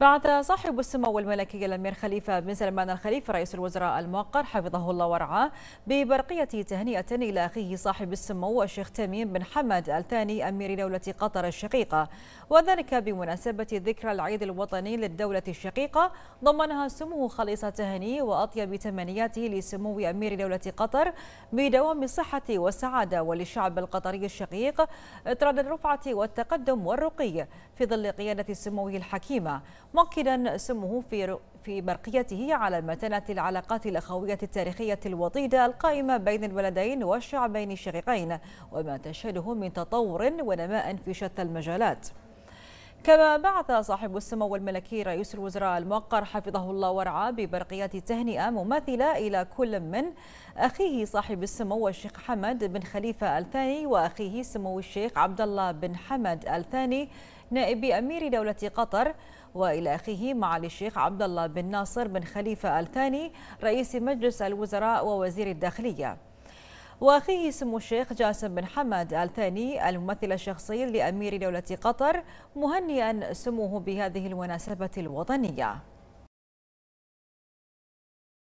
بعد صاحب السمو الملكي الامير خليفه بن سلمان الخليفه رئيس الوزراء الموقر حفظه الله ورعاه ببرقيه تهنئه الى اخيه صاحب السمو الشيخ تميم بن حمد الثاني امير دوله قطر الشقيقه وذلك بمناسبه ذكرى العيد الوطني للدوله الشقيقه ضمنها سمو خليصه تهني واطيب تمنياته لسمو امير دوله قطر بدوام الصحه والسعاده وللشعب القطري الشقيق اطراد الرفعه والتقدم والرقي في ظل قياده سموه الحكيمه مؤكدا سمه في في برقيته على متانة العلاقات الأخوية التاريخية الوطيدة القائمة بين البلدين والشعبين الشقيقين وما تشهده من تطور ونماء في شتى المجالات كما بعث صاحب السمو الملكي رئيس الوزراء الموقر حفظه الله ورعاه ببرقيات تهنئة مماثلة إلى كل من أخيه صاحب السمو الشيخ حمد بن خليفة الثاني وأخيه سمو الشيخ عبد الله بن حمد الثاني نائب أمير دولة قطر والى اخيه معالي الشيخ عبد الله بن ناصر بن خليفه الثاني رئيس مجلس الوزراء ووزير الداخليه. واخيه سمو الشيخ جاسم بن حمد الثاني الممثل الشخصي لامير دوله قطر مهنئا سموه بهذه المناسبه الوطنيه.